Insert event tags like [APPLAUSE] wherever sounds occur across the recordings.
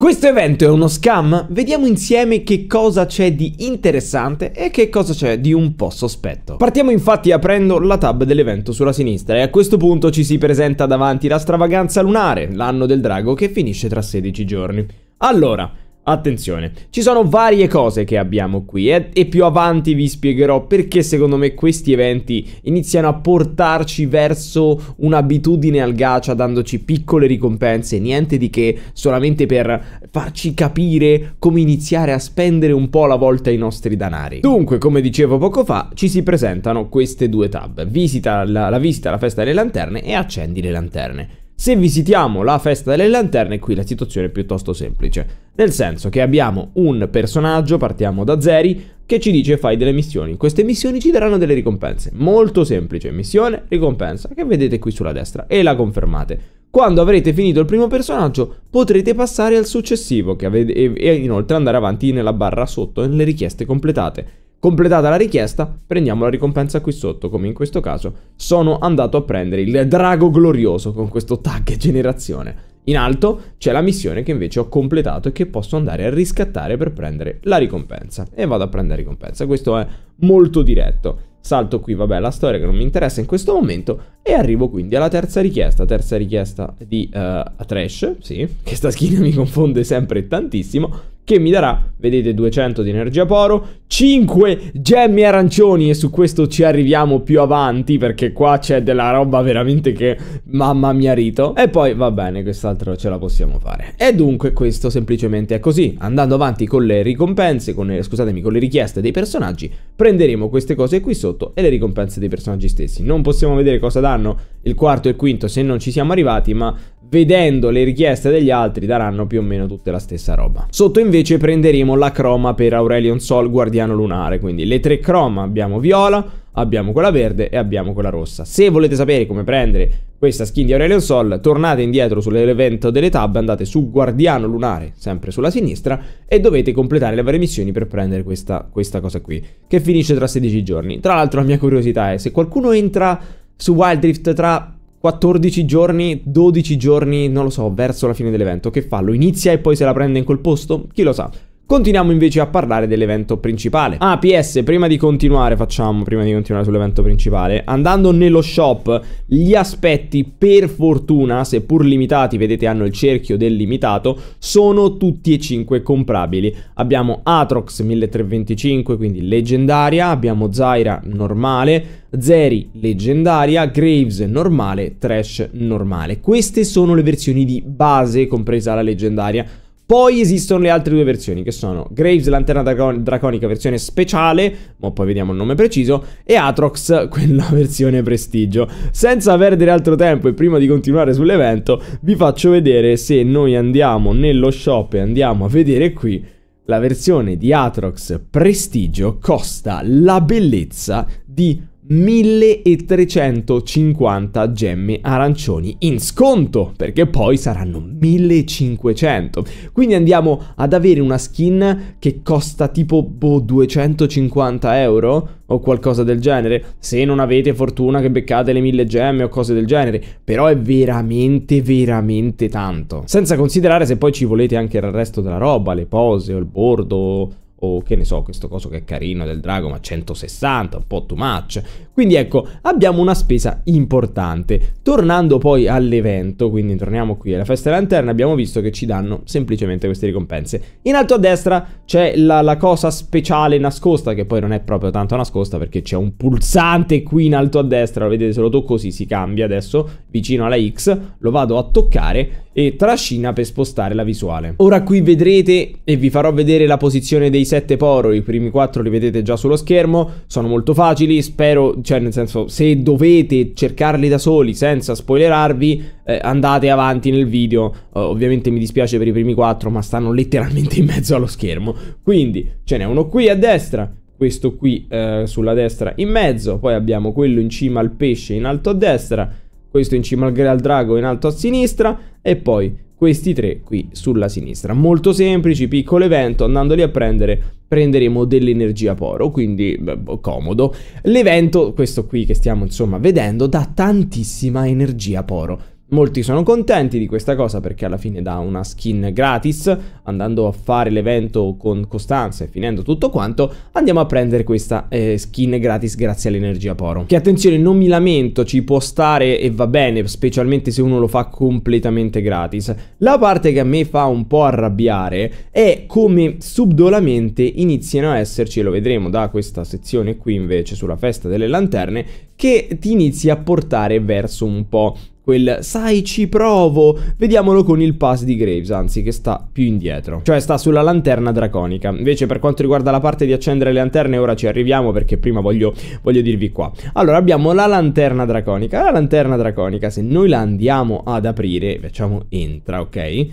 Questo evento è uno scam? Vediamo insieme che cosa c'è di interessante e che cosa c'è di un po' sospetto. Partiamo infatti aprendo la tab dell'evento sulla sinistra e a questo punto ci si presenta davanti la stravaganza lunare, l'anno del drago che finisce tra 16 giorni. Allora, Attenzione, ci sono varie cose che abbiamo qui eh, e più avanti vi spiegherò perché secondo me questi eventi iniziano a portarci verso un'abitudine al gacha dandoci piccole ricompense, niente di che, solamente per farci capire come iniziare a spendere un po' alla volta i nostri danari. Dunque, come dicevo poco fa, ci si presentano queste due tab, visita la, la visita alla festa delle lanterne e accendi le lanterne. Se visitiamo la festa delle lanterne, qui la situazione è piuttosto semplice. Nel senso che abbiamo un personaggio, partiamo da Zeri, che ci dice fai delle missioni. Queste missioni ci daranno delle ricompense. Molto semplice, missione, ricompensa, che vedete qui sulla destra, e la confermate. Quando avrete finito il primo personaggio potrete passare al successivo e inoltre andare avanti nella barra sotto nelle richieste completate. Completata la richiesta, prendiamo la ricompensa qui sotto, come in questo caso sono andato a prendere il drago glorioso con questo tag generazione. In alto c'è la missione che invece ho completato e che posso andare a riscattare per prendere la ricompensa. E vado a prendere la ricompensa, questo è molto diretto. Salto qui, vabbè, la storia che non mi interessa in questo momento e arrivo quindi alla terza richiesta, terza richiesta di uh, eh, Trash, sì, che sta skin mi confonde sempre tantissimo, che mi darà, vedete, 200 di energia poro, 5 gemme arancioni e su questo ci arriviamo più avanti perché qua c'è della roba veramente che mamma mia rito. E poi va bene, quest'altro ce la possiamo fare. E dunque questo semplicemente è così, andando avanti con le ricompense, con le, scusatemi, con le richieste dei personaggi, prenderemo queste cose qui sotto e le ricompense dei personaggi stessi. Non possiamo vedere cosa danno il quarto e il quinto se non ci siamo arrivati, ma vedendo le richieste degli altri daranno più o meno tutte la stessa roba. Sotto invece prenderemo la croma per Aurelion Sol Guardiano Lunare, quindi le tre croma abbiamo viola, abbiamo quella verde e abbiamo quella rossa. Se volete sapere come prendere questa skin di Aurelion Sol, tornate indietro sull'evento delle tab, andate su Guardiano Lunare, sempre sulla sinistra, e dovete completare le varie missioni per prendere questa, questa cosa qui, che finisce tra 16 giorni. Tra l'altro la mia curiosità è, se qualcuno entra su Wild Rift tra 14 giorni, 12 giorni, non lo so, verso la fine dell'evento. Che fa? Lo inizia e poi se la prende in quel posto? Chi lo sa. Continuiamo invece a parlare dell'evento principale. Ah, PS, prima di continuare, facciamo, prima di continuare sull'evento principale, andando nello shop, gli aspetti per fortuna, seppur limitati, vedete hanno il cerchio del limitato, sono tutti e cinque comprabili. Abbiamo Atrox 1325, quindi leggendaria, abbiamo Zaira normale, Zeri leggendaria, Graves normale, Trash normale. Queste sono le versioni di base, compresa la leggendaria. Poi esistono le altre due versioni che sono Graves Lanterna Dracon Draconica versione speciale, ma poi vediamo il nome preciso, e Atrox [LAUGHS] quella versione prestigio. Senza perdere altro tempo e prima di continuare sull'evento vi faccio vedere se noi andiamo nello shop e andiamo a vedere qui la versione di Atrox prestigio costa la bellezza di 1350 gemme arancioni in sconto, perché poi saranno 1500. Quindi andiamo ad avere una skin che costa tipo boh, 250 euro o qualcosa del genere, se non avete fortuna che beccate le 1000 gemme o cose del genere, però è veramente veramente tanto. Senza considerare se poi ci volete anche il resto della roba, le pose o il bordo o che ne so, questo coso che è carino del drago, ma 160, un po' too much. Quindi ecco, abbiamo una spesa importante. Tornando poi all'evento, quindi torniamo qui alla festa lanterna, abbiamo visto che ci danno semplicemente queste ricompense. In alto a destra c'è la, la cosa speciale nascosta, che poi non è proprio tanto nascosta perché c'è un pulsante qui in alto a destra, lo vedete se lo tocco così si cambia adesso, vicino alla X, lo vado a toccare e trascina per spostare la visuale. Ora qui vedrete e vi farò vedere la posizione dei sette poro, i primi quattro li vedete già sullo schermo, sono molto facili, spero cioè nel senso se dovete cercarli da soli senza spoilerarvi eh, andate avanti nel video, uh, ovviamente mi dispiace per i primi quattro ma stanno letteralmente in mezzo allo schermo, quindi ce n'è uno qui a destra, questo qui eh, sulla destra in mezzo, poi abbiamo quello in cima al pesce in alto a destra, questo in cima al, al drago in alto a sinistra e poi questi tre qui sulla sinistra. Molto semplici, piccolo evento, andandoli a prendere prenderemo dell'energia poro, quindi beh, boh, comodo. L'evento, questo qui che stiamo insomma vedendo, dà tantissima energia poro. Molti sono contenti di questa cosa perché alla fine dà una skin gratis, andando a fare l'evento con costanza e finendo tutto quanto, andiamo a prendere questa eh, skin gratis grazie all'energia poro. Che attenzione, non mi lamento, ci può stare e va bene, specialmente se uno lo fa completamente gratis. La parte che a me fa un po' arrabbiare è come subdolamente iniziano a esserci, e lo vedremo da questa sezione qui invece sulla festa delle lanterne, che ti inizi a portare verso un po' quel sai ci provo, vediamolo con il pass di Graves, anzi che sta più indietro, cioè sta sulla lanterna draconica. Invece per quanto riguarda la parte di accendere le lanterne ora ci arriviamo perché prima voglio, voglio dirvi qua. Allora abbiamo la lanterna draconica, la lanterna draconica se noi la andiamo ad aprire, facciamo entra, ok?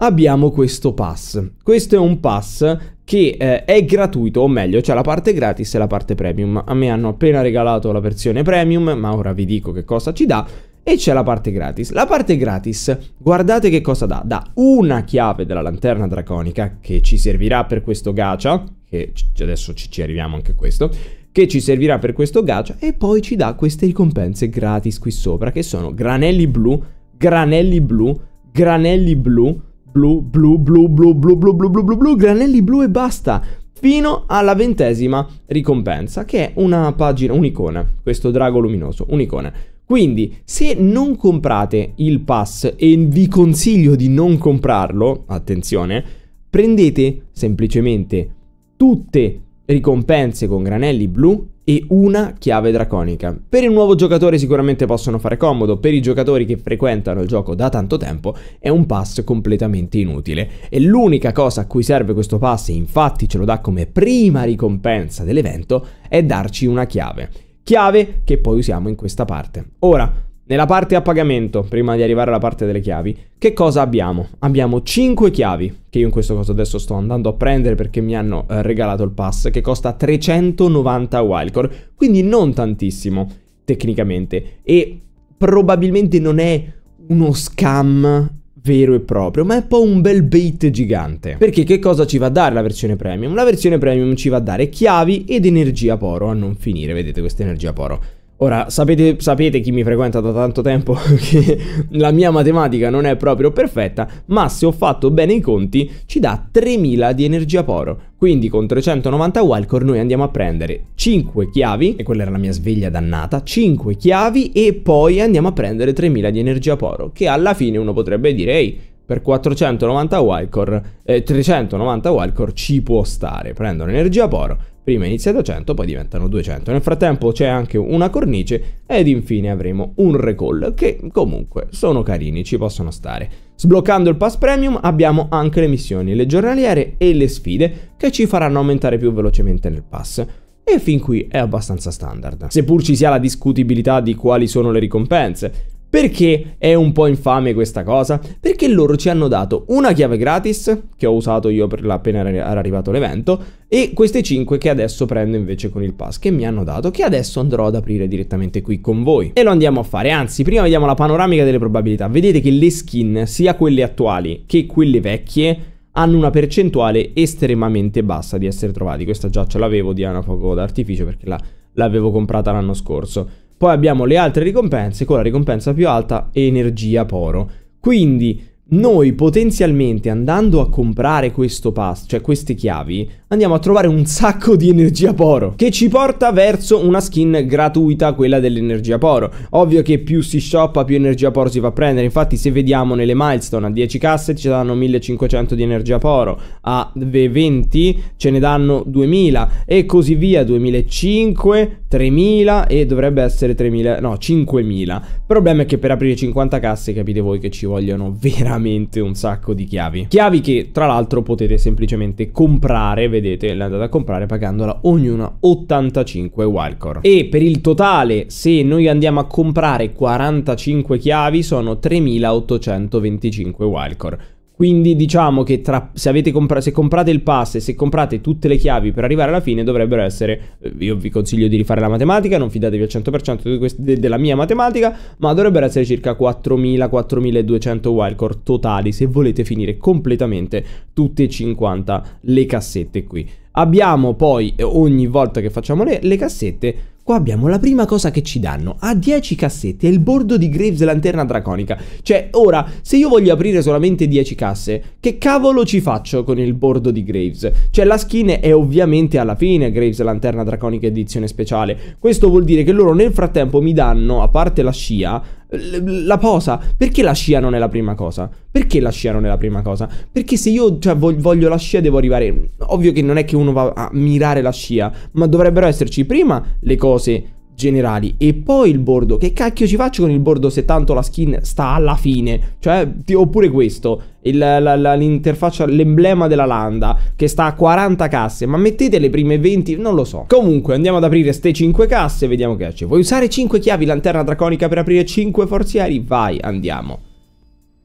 Abbiamo questo pass. Questo è un pass che eh, è gratuito, o meglio, c'è la parte gratis e la parte premium. A me hanno appena regalato la versione premium, ma ora vi dico che cosa ci dà e c'è la parte gratis. La parte gratis, guardate che cosa dà. Dà una chiave della lanterna draconica che ci servirà per questo gacha, che adesso ci arriviamo anche a questo, che ci servirà per questo gacha e poi ci dà queste ricompense gratis qui sopra che sono granelli blu, granelli blu, granelli blu, blu, blu, blu, blu, blu, blu, blu, blu, blu, blu, granelli blu e basta fino alla ventesima ricompensa che è una pagina, un'icona, questo drago luminoso, un'icona. Quindi, se non comprate il pass e vi consiglio di non comprarlo, attenzione, prendete semplicemente tutte ricompense con granelli blu e una chiave draconica. Per il nuovo giocatore sicuramente possono fare comodo, per i giocatori che frequentano il gioco da tanto tempo è un pass completamente inutile. E l'unica cosa a cui serve questo pass, e infatti ce lo dà come prima ricompensa dell'evento, è darci una chiave chiave che poi usiamo in questa parte. Ora, nella parte a pagamento, prima di arrivare alla parte delle chiavi, che cosa abbiamo? Abbiamo 5 chiavi, che io in questo caso adesso sto andando a prendere perché mi hanno eh, regalato il pass, che costa 390 wildcore, quindi non tantissimo tecnicamente e probabilmente non è uno scam vero e proprio, ma è un un bel bait gigante. Perché che cosa ci va a dare la versione premium? La versione premium ci va a dare chiavi ed energia poro a non finire, vedete questa energia poro Ora, sapete, sapete, chi mi frequenta da tanto tempo [LAUGHS] che la mia matematica non è proprio perfetta, ma se ho fatto bene i conti ci dà 3000 di energia poro. Quindi con 390 Wildcore noi andiamo a prendere 5 chiavi, e quella era la mia sveglia dannata, 5 chiavi e poi andiamo a prendere 3000 di energia poro, che alla fine uno potrebbe dire, ehi, per 490 wildcore, eh, 390 wildcore ci può stare. Prendo l'energia poro, prima inizia da 100, poi diventano 200. Nel frattempo c'è anche una cornice ed infine avremo un recall che comunque sono carini, ci possono stare. Sbloccando il pass premium abbiamo anche le missioni, le giornaliere e le sfide che ci faranno aumentare più velocemente nel pass. E fin qui è abbastanza standard, seppur ci sia la discutibilità di quali sono le ricompense. Perché è un po' infame questa cosa? Perché loro ci hanno dato una chiave gratis, che ho usato io appena era arrivato l'evento, e queste 5 che adesso prendo invece con il pass che mi hanno dato, che adesso andrò ad aprire direttamente qui con voi. E lo andiamo a fare, anzi, prima vediamo la panoramica delle probabilità. Vedete che le skin, sia quelle attuali che quelle vecchie, hanno una percentuale estremamente bassa di essere trovati. Questa già ce l'avevo di Anafogo d'artificio perché l'avevo comprata l'anno scorso. Poi abbiamo le altre ricompense con la ricompensa più alta energia poro. Quindi noi potenzialmente andando a comprare questo pass, cioè queste chiavi, andiamo a trovare un sacco di energia poro che ci porta verso una skin gratuita, quella dell'energia poro. Ovvio che più si shoppa, più energia poro si va a prendere. Infatti, se vediamo nelle milestone a 10 casse ci danno 1500 di energia poro, a 20 ce ne danno 2000 e così via, 2005 3.000 e dovrebbe essere 3.000, no 5.000. Il problema è che per aprire 50 casse capite voi che ci vogliono veramente un sacco di chiavi. Chiavi che tra l'altro potete semplicemente comprare, vedete le andate a comprare pagandola ognuna 85 wildcore. E per il totale se noi andiamo a comprare 45 chiavi sono 3.825 wildcore. Quindi diciamo che tra, se, compra, se, comprate il pass e se comprate tutte le chiavi per arrivare alla fine dovrebbero essere, eh, io vi consiglio di rifare la matematica, non fidatevi al 100% de, della mia matematica, ma dovrebbero essere circa 4.000-4.200 wildcore totali se volete finire completamente tutte e 50 le cassette qui. Abbiamo poi eh, ogni volta che facciamo le, le cassette Qua abbiamo la prima cosa che ci danno, a 10 cassette, è il bordo di Graves Lanterna Draconica. Cioè, ora, se io voglio aprire solamente 10 casse, che cavolo ci faccio con il bordo di Graves? Cioè, la skin è ovviamente alla fine Graves Lanterna Draconica edizione speciale. Questo vuol dire che loro nel frattempo mi danno, a parte la scia, la posa. Perché la scia non è la prima cosa? Perché la scia non è la prima cosa? Perché se io cioè, voglio la scia devo arrivare... Ovvio che non è che uno va a mirare la scia, ma dovrebbero esserci prima le cose generali e poi il bordo. Che cacchio ci faccio con il bordo se tanto la skin sta alla fine? Cioè, ti, oppure questo, il, la, la, l'interfaccia, l'emblema della landa che sta a 40 casse, ma mettete le prime 20, non lo so. Comunque, andiamo ad aprire ste 5 casse, e vediamo che c'è. Vuoi usare 5 chiavi lanterna draconica per aprire 5 forzieri? Vai, andiamo.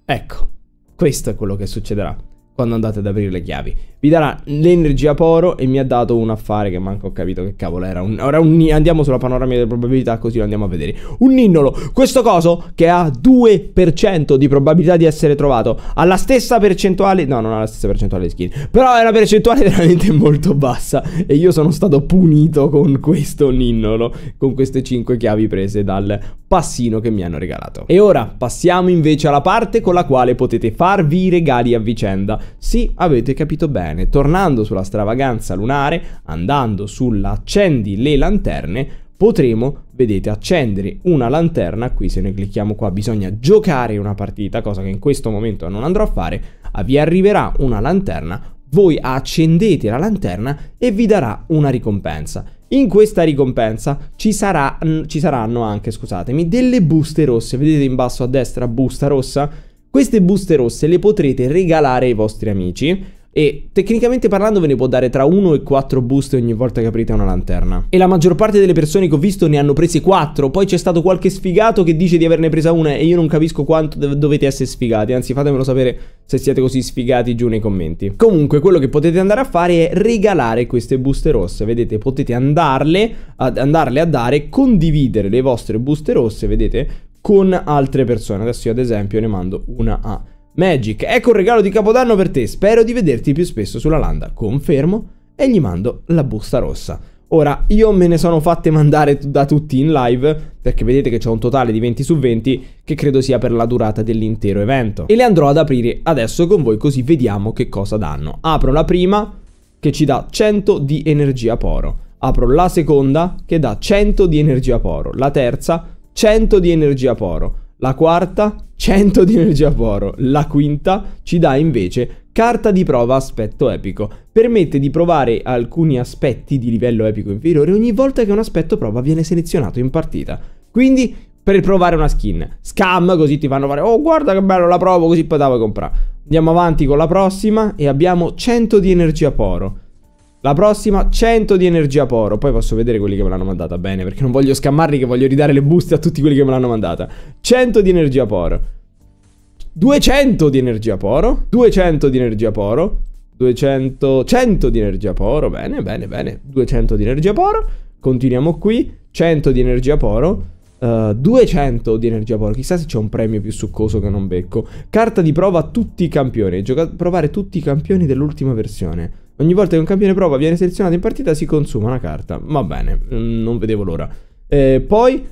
Ecco, questo è quello che succederà quando andate ad aprire le chiavi. Vi darà l'energia poro e mi ha dato un affare che manco ho capito che cavolo era. Un, ora un, andiamo sulla panoramica delle probabilità così lo andiamo a vedere. Un ninnolo, questo coso che ha 2% di probabilità di essere trovato, ha la stessa percentuale, no non ha la stessa percentuale di skin, però è una percentuale [LAUGHS] veramente molto bassa e io sono stato punito con questo ninnolo, con queste 5 chiavi prese dal passino che mi hanno regalato. E ora passiamo invece alla parte con la quale potete farvi i regali a vicenda. Sì, avete capito bene, tornando sulla stravaganza lunare, andando sull'accendi le lanterne, potremo, vedete, accendere una lanterna, qui se noi clicchiamo qua bisogna giocare una partita, cosa che in questo momento non andrò a fare, vi arriverà una lanterna, voi accendete la lanterna e vi darà una ricompensa. In questa ricompensa ci, sarà, ci saranno anche, scusatemi, delle buste rosse, vedete in basso a destra busta rossa? Queste buste rosse le potrete regalare ai vostri amici e tecnicamente parlando ve ne può dare tra 1 e 4 buste ogni volta che aprite una lanterna. E la maggior parte delle persone che ho visto ne hanno prese 4, poi c'è stato qualche sfigato che dice di averne presa una e io non capisco quanto dovete essere sfigati, anzi fatemelo sapere se siete così sfigati giù nei commenti. Comunque quello che potete andare a fare è regalare queste buste rosse, vedete potete andarle a, andarle a dare, condividere le vostre buste rosse, vedete con altre persone. Adesso io ad esempio ne mando una a Magic. Ecco un regalo di Capodanno per te, spero di vederti più spesso sulla landa. Confermo e gli mando la busta rossa. Ora, io me ne sono fatte mandare da tutti in live, perché vedete che c'è un totale di 20 su 20, che credo sia per la durata dell'intero evento. E le andrò ad aprire adesso con voi, così vediamo che cosa danno. Apro la prima, che ci dà 100 di energia poro. Apro la seconda, che dà 100 di energia poro. La terza, 100 di energia poro. La quarta, 100 di energia poro. La quinta ci dà invece carta di prova aspetto epico. Permette di provare alcuni aspetti di livello epico inferiore ogni volta che un aspetto prova viene selezionato in partita. Quindi per provare una skin. Scam, così ti fanno fare, oh guarda che bello, la provo, così poi te la puoi comprare. Andiamo avanti con la prossima e abbiamo 100 di energia poro. La prossima 100 di energia poro. Poi posso vedere quelli che me l'hanno mandata bene perché non voglio scammarli che voglio ridare le buste a tutti quelli che me l'hanno mandata. 100 di energia poro. 200 di energia poro. 200 di energia poro. 200 100 di energia poro. Bene, bene, bene. 200 di energia poro. Continuiamo qui. 100 di energia poro. Uh, eh, 200 di energia poro. Chissà se c'è un premio più succoso che non becco. Carta di prova a tutti i campioni. Gioca- provare tutti i campioni dell'ultima versione. Ogni volta che un campione prova viene selezionato in partita si consuma una carta. Va bene, mm, non vedevo l'ora. Eh, poi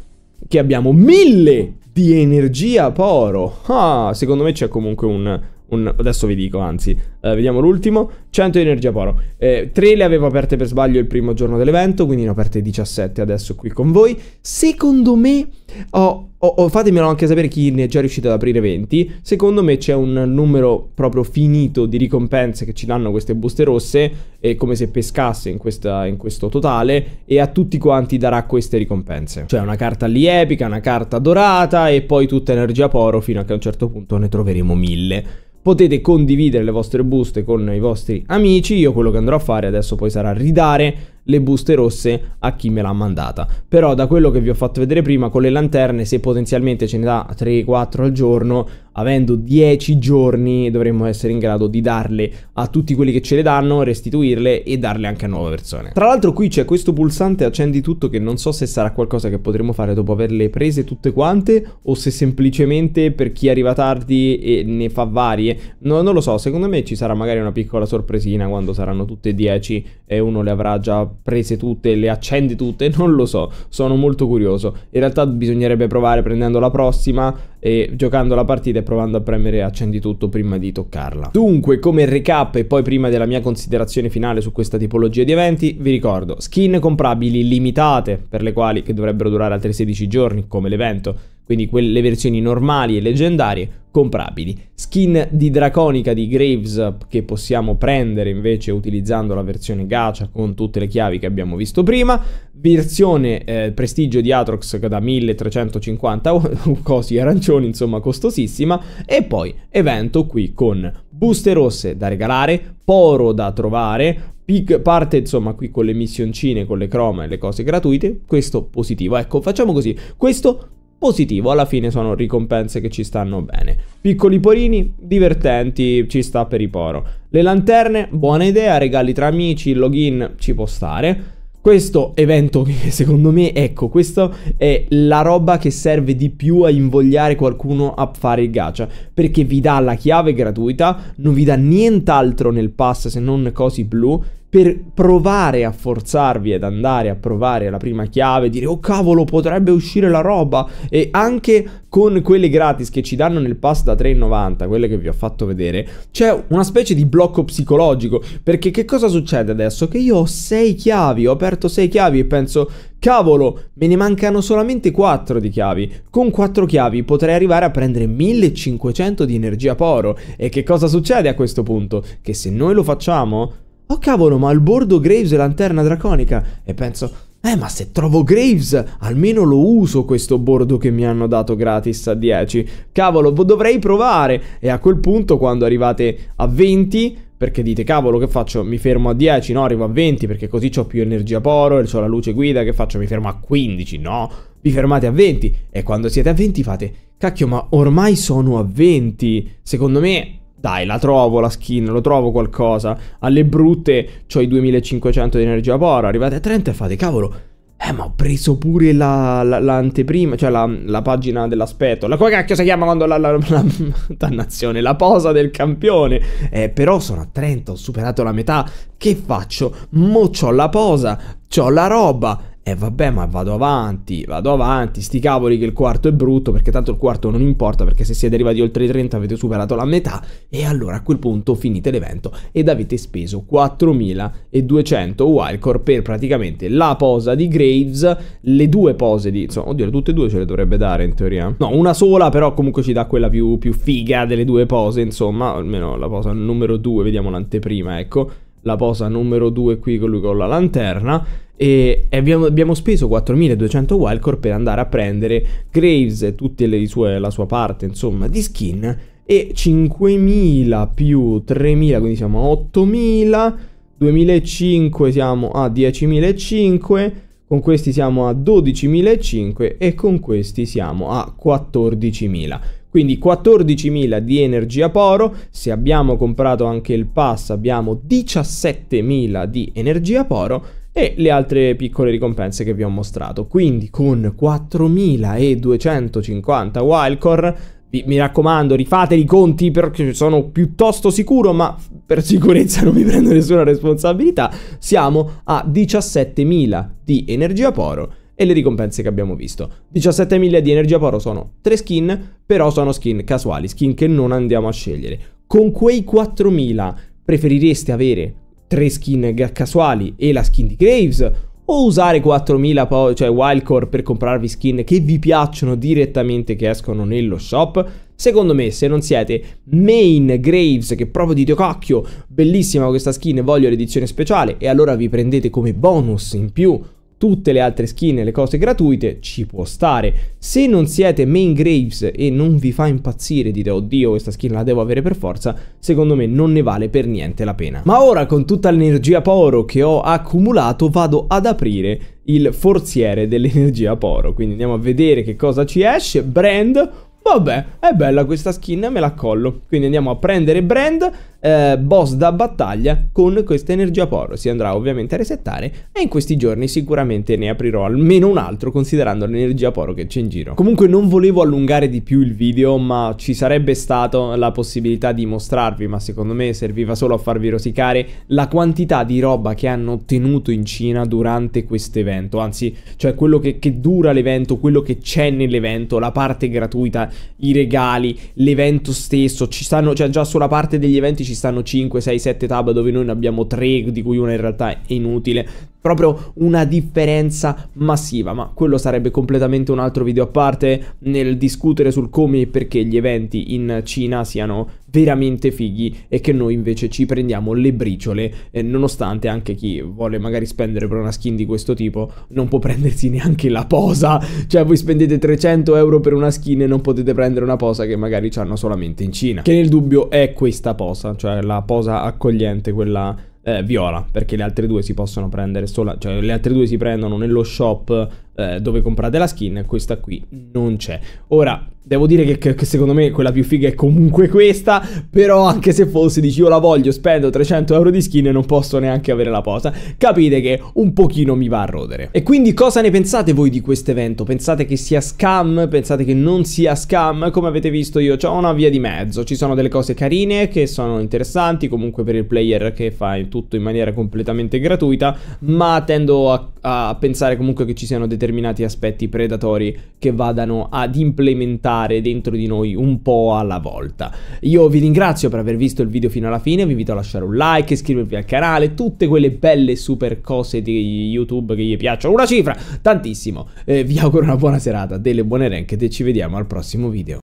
che abbiamo 1000 di energia poro. Ah, secondo me c'è comunque un, un... adesso vi dico, anzi, Uh, vediamo l'ultimo. 100 di energia poro. Eh, 3 le avevo aperte per sbaglio il primo giorno dell'evento, quindi ne ho aperte 17 adesso qui con voi. Secondo me, oh, oh, oh, fatemelo anche sapere chi ne è già riuscito ad aprire 20. Secondo me c'è un numero proprio finito di ricompense che ci danno queste buste rosse, e come se pescasse in, questa, in questo totale, e a tutti quanti darà queste ricompense. Cioè una carta lì epica, una carta dorata e poi tutta energia poro fino a che a un certo punto ne troveremo 1000 potete condividere le vostre buste con i vostri amici. Io quello che andrò a fare adesso poi sarà ridare le buste rosse a chi me l'ha mandata. Però da quello che vi ho fatto vedere prima con le lanterne, se potenzialmente ce ne dà 3-4 al giorno, avendo 10 giorni dovremmo essere in grado di darle a tutti quelli che ce le danno, restituirle e darle anche a nuove persone. Tra l'altro qui c'è questo pulsante accendi tutto che non so se sarà qualcosa che potremo fare dopo averle prese tutte quante o se semplicemente per chi arriva tardi e ne fa varie. No, non lo so, secondo me ci sarà magari una piccola sorpresina quando saranno tutte 10 e uno le avrà già prese tutte, le accende tutte, [LAUGHS] non lo so, sono molto curioso. In realtà bisognerebbe provare prendendo la prossima e giocando la partita e provando a premere accendi tutto prima di toccarla. Dunque, come recap e poi prima della mia considerazione finale su questa tipologia di eventi, vi ricordo, skin comprabili limitate, per le quali che dovrebbero durare altri 16 giorni, come l'evento, quindi quelle versioni normali e leggendarie comprabili. Skin di Draconica di Graves che possiamo prendere invece utilizzando la versione gacha con tutte le chiavi che abbiamo visto prima, versione eh, prestigio di Atrox da 1350 [LAUGHS] cosi arancioni, insomma costosissima, e poi evento qui con buste rosse da regalare, poro da trovare, parte insomma qui con le missioncine, con le croma e le cose gratuite, questo positivo. Ecco, facciamo così, questo positivo, alla fine sono ricompense che ci stanno bene. Piccoli porini, divertenti, ci sta per i poro. Le lanterne, buona idea, regali tra amici, login, ci può stare. Questo evento che [LAUGHS] secondo me, ecco, questa è la roba che serve di più a invogliare qualcuno a fare il gacha, perché vi dà la chiave gratuita, non vi dà nient'altro nel pass se non cose blu, per provare a forzarvi ad andare a provare la prima chiave, dire oh cavolo potrebbe uscire la roba e anche con quelle gratis che ci danno nel pass da 3,90, quelle che vi ho fatto vedere, c'è una specie di blocco psicologico, perché che cosa succede adesso? Che io ho 6 chiavi, ho aperto 6 chiavi e penso Cavolo, me ne mancano solamente 4 di chiavi. Con 4 chiavi potrei arrivare a prendere 1500 di energia poro. E che cosa succede a questo punto? Che se noi lo facciamo, Oh cavolo, ma il bordo Graves e lanterna draconica. E penso, eh ma se trovo Graves, almeno lo uso questo bordo che mi hanno dato gratis a 10. Cavolo, dovrei provare. E a quel punto, quando arrivate a 20, perché dite cavolo che faccio? Mi fermo a 10, no, arrivo a 20 perché così ho più energia poro e ho la luce guida, che faccio? Mi fermo a 15, no, vi fermate a 20 e quando siete a 20 fate cacchio ma ormai sono a 20, secondo me dai, la trovo la skin, lo trovo qualcosa. Alle brutte ho i 2500 di energia pora. Arrivate a 30 e fate, cavolo, eh, ma ho preso pure l'anteprima, la, la, cioè la, la, pagina dell'aspetto. La come cacchio si chiama quando la, la, [LAUGHS] dannazione, la posa del campione. Eh, però sono a 30, ho superato la metà. Che faccio? Mo' c'ho la posa, c'ho la roba. E eh, vabbè, ma vado avanti, vado avanti, sti cavoli che il quarto è brutto, perché tanto il quarto non importa, perché se siete arrivati oltre i 30 avete superato la metà, e allora a quel punto finite l'evento ed avete speso 4200 wildcore per praticamente la posa di Graves, le due pose di... insomma, oddio, tutte e due ce le dovrebbe dare in teoria. No, una sola però comunque ci dà quella più, più figa delle due pose, insomma, almeno la posa numero due, vediamo l'anteprima, ecco la posa numero 2 qui, con lui con la lanterna. E abbiamo, abbiamo speso 4200 wildcore per andare a prendere Graves e tutta la sua parte, insomma, di skin. E 5000 più 3000, quindi siamo a 8000. 2005 siamo a 10.005, con questi siamo a 12.500 e con questi siamo a 14.000. Quindi 14.000 di energia poro, se abbiamo comprato anche il pass abbiamo 17.000 di energia poro e le altre piccole ricompense che vi ho mostrato. Quindi con 4250 wildcore, vi, mi raccomando, rifate i conti perché sono piuttosto sicuro, ma per sicurezza non mi prendo nessuna responsabilità, siamo a 17000 di energia poro e le ricompense che abbiamo visto. 17.000 di energia poro sono 3 skin, però sono skin casuali, skin che non andiamo a scegliere. Con quei 4.000 preferireste avere 3 skin casuali e la skin di Graves? O usare 4000 po- cioè wildcore per comprarvi skin che vi piacciono direttamente che escono nello shop? Secondo me, se non siete main Graves, che proprio dite cacchio, bellissima questa skin, voglio l'edizione speciale, e allora vi prendete come bonus in più tutte le altre skin e le cose gratuite ci può stare. Se non siete main graves e non vi fa impazzire, dite oddio questa skin la devo avere per forza, secondo me non ne vale per niente la pena. Ma ora con tutta l'energia poro che ho accumulato vado ad aprire il forziere dell'energia poro, quindi andiamo a vedere che cosa ci esce, brand, vabbè è bella questa skin me la collo, quindi andiamo a prendere brand eh, boss da battaglia con questa energia poro. Si andrà ovviamente a resettare e in questi giorni sicuramente ne aprirò almeno un altro considerando l'energia poro che c'è in giro. Comunque non volevo allungare di più il video ma ci sarebbe stata la possibilità di mostrarvi ma secondo me serviva solo a farvi rosicare la quantità di roba che hanno ottenuto in Cina durante questo evento. Anzi cioè quello che, che dura l'evento, quello che c'è nell'evento, la parte gratuita, i regali, l'evento stesso. Ci stanno, cioè già sulla parte degli eventi ci ci stanno 5, 6, 7 tab dove noi ne abbiamo 3 di cui una in realtà è inutile. Proprio una differenza massiva, ma quello sarebbe completamente un altro video a parte nel discutere sul come e perché gli eventi in Cina siano veramente fighi e che noi invece ci prendiamo le briciole, eh, nonostante anche chi vuole magari spendere per una skin di questo tipo non può prendersi neanche la posa, cioè voi spendete 300 euro per una skin e non potete prendere una posa che magari hanno solamente in Cina, che nel dubbio è questa posa, cioè la posa accogliente, quella eh, viola, perché le altre due si possono prendere sola cioè le altre due si prendono nello shop eh, dove comprate la skin, questa qui non c'è. Ora, devo dire che, che, secondo me quella più figa è comunque questa, però anche se fosse dici io la voglio, spendo 300 euro di skin e non posso neanche avere la posa, capite che un pochino mi va a rodere. E quindi cosa ne pensate voi di questo evento? Pensate che sia scam? Pensate che non sia scam? Come avete visto io ho una via di mezzo, ci sono delle cose carine che sono interessanti comunque per il player che fa tutto in maniera completamente gratuita, ma tendo a a pensare comunque che ci siano determinati aspetti predatori che vadano ad implementare dentro di noi un po' alla volta. Io vi ringrazio per aver visto il video fino alla fine, vi invito a lasciare un like, iscrivervi al canale, tutte quelle belle super cose di YouTube che gli piacciono, una cifra, tantissimo. Eh, vi auguro una buona serata, delle buone rank e ci vediamo al prossimo video.